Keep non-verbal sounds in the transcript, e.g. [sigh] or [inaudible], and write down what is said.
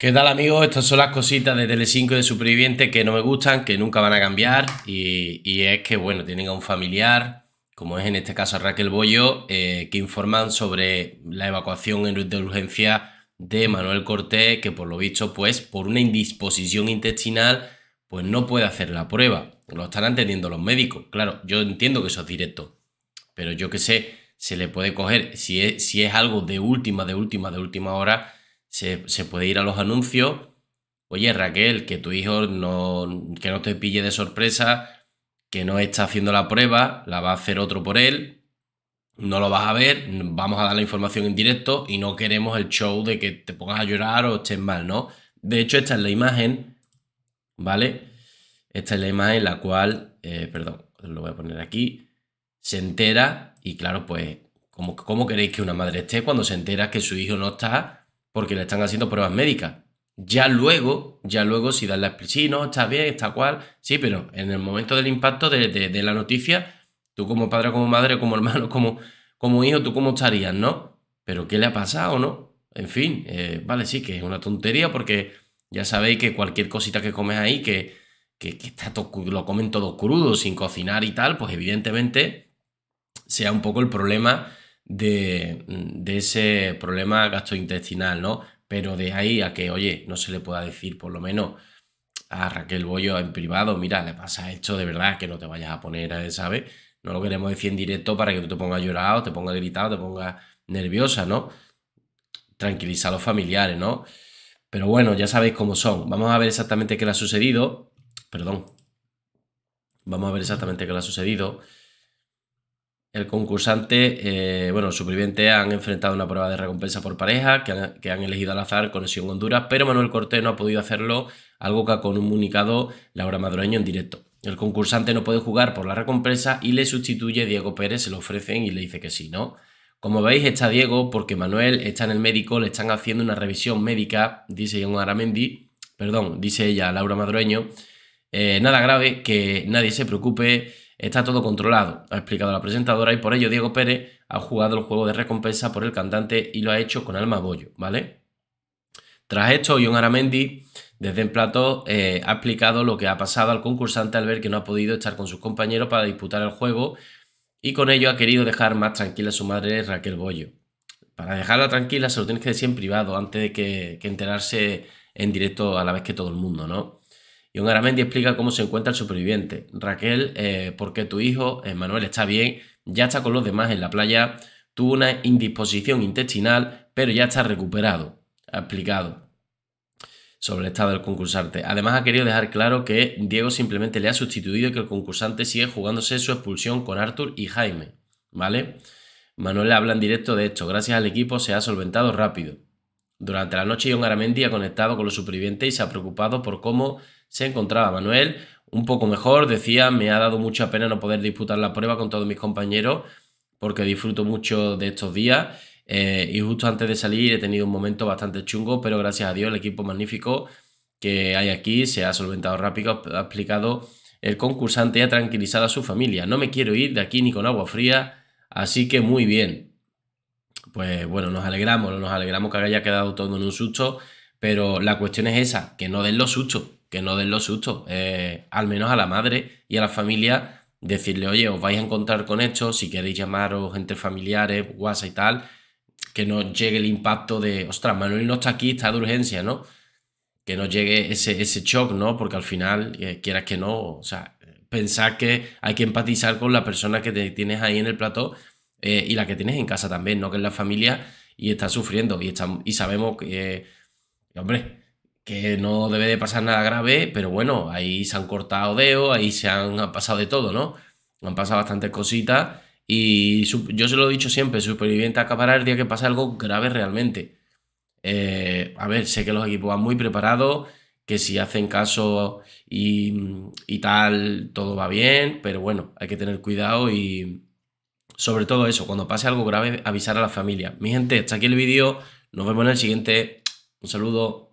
¿Qué tal amigos? Estas son las cositas de Telecinco y de Superviviente que no me gustan, que nunca van a cambiar y, es que, bueno, tienen a un familiar, como es en este caso Raquel Bollo, eh, que informan sobre la evacuación de urgencia de Manuel Cortés, que por lo visto, pues, por una indisposición intestinal, pues no puede hacer la prueba. Lo están atendiendo los médicos. Claro, yo entiendo que eso es directo, pero yo qué sé, se le puede coger, si es, si es algo de última, de última, de última hora, se, puede ir a los anuncios. Oye, Raquel, que tu hijo no, que no te pille de sorpresa, que no está haciendo la prueba, la va a hacer otro por él, no lo vas a ver, vamos a dar la información en directo y no queremos el show de que te pongas a llorar o estés mal, ¿no? De hecho, esta es la imagen, ¿vale? Esta es la imagen en la cual, eh, perdón, lo voy a poner aquí, se entera y claro, pues, ¿cómo queréis que una madre esté cuando se entera que su hijo no está porque le están haciendo pruebas médicas. Ya luego, ya luego, si dan la sí, está bien, está cual, sí, pero en el momento del impacto de, la noticia, tú como padre, como madre, como [laughs] hermano, como, como hijo, tú cómo estarías, ¿no? Pero ¿qué le ha pasado, no? En fin, eh, vale, sí, que es una tontería porque ya sabéis que cualquier cosita que comes ahí, que, que, está lo comen todo crudo, sin cocinar y tal, pues evidentemente sea un poco el problema de, ese problema gastrointestinal, ¿no? Pero de ahí a que, oye, no se le pueda decir por lo menos a Raquel Bollo en privado, mira, le pasa esto de verdad, que no te vayas a poner, ¿sabes? No lo queremos decir en directo para que tú te pongas llorado, te pongas gritado, te pongas nerviosa, ¿no? Tranquiliza a los familiares, ¿no? Pero bueno, ya sabéis cómo son. Vamos a ver exactamente qué le ha sucedido. Perdón. Vamos a ver exactamente qué le ha sucedido. El concursante, bueno, eh, bueno, superviviente han enfrentado una prueba de recompensa por pareja que han, elegido al azar Conexión Honduras, pero Manuel Cortés no ha podido hacerlo, algo que ha comunicado Laura Madureño en directo. El concursante no puede jugar por la recompensa y le sustituye Diego Pérez, se lo ofrecen y le dice que sí, ¿no? Como veis, está Diego porque Manuel está en el médico, le están haciendo una revisión médica, dice John Aramendi, perdón, dice ella, Laura Madureño. Eh, nada grave, que nadie se preocupe, Está todo controlado, ha explicado la presentadora, y por ello Diego Pérez ha jugado el juego de recompensa por el cantante y lo ha hecho con alma bollo, ¿vale? Tras esto, John Aramendi, desde en plato, eh, ha explicado lo que ha pasado al concursante al ver que no ha podido estar con sus compañeros para disputar el juego y con ello ha querido dejar más tranquila a su madre Raquel Bollo. Para dejarla tranquila se lo tienes que decir en privado antes de que, que enterarse en directo a la vez que todo el mundo, ¿no? Yon Aramendi explica cómo se encuentra el superviviente. Raquel, eh, porque tu hijo, Manuel, está bien, ya está con los demás en la playa, tuvo una indisposición intestinal, pero ya está recuperado. Ha explicado sobre el estado del concursante. Además ha querido dejar claro que Diego simplemente le ha sustituido y que el concursante sigue jugándose su expulsión con Arthur y Jaime. ¿Vale? Manuel habla en directo de esto. Gracias al equipo se ha solventado rápido. Durante la noche John Aramendi ha conectado con los supervivientes y se ha preocupado por cómo se encontraba Manuel un poco mejor. Decía, me ha dado mucha pena no poder disputar la prueba con todos mis compañeros porque disfruto mucho de estos días. Eh, y justo antes de salir he tenido un momento bastante chungo, pero gracias a Dios el equipo magnífico que hay aquí se ha solventado rápido, ha explicado el concursante y ha tranquilizado a su familia. No me quiero ir de aquí ni con agua fría, así que muy bien. Pues bueno, nos alegramos, nos alegramos que haya quedado todo en un susto, pero la cuestión es esa, que no den los sustos, que no den los sustos, eh, al menos a la madre y a la familia, decirle, oye, os vais a encontrar con esto, si queréis llamaros entre familiares, WhatsApp y tal, que no llegue el impacto de, ostras, Manuel no está aquí, está de urgencia, ¿no? Que no llegue ese, ese shock, ¿no? Porque al final, eh, quieras que no, o sea, pensar que hay que empatizar con la persona que te tienes ahí en el plató eh, y la que tienes en casa también, ¿no? Que es la familia y está sufriendo y, y sabemos que, hombre, que no debe de pasar nada grave, pero bueno, ahí se han cortado dedos, ahí se han, pasado de todo, ¿no? Han pasado bastantes cositas y yo se lo he dicho siempre, superviviente acabará el día que pase algo grave realmente. Eh, a ver, sé que los equipos van muy preparados, que si hacen caso y, y tal, todo va bien, pero bueno, hay que tener cuidado y sobre todo eso, cuando pase algo grave, avisar a la familia. Mi gente, hasta aquí el vídeo, nos vemos en el siguiente, un saludo.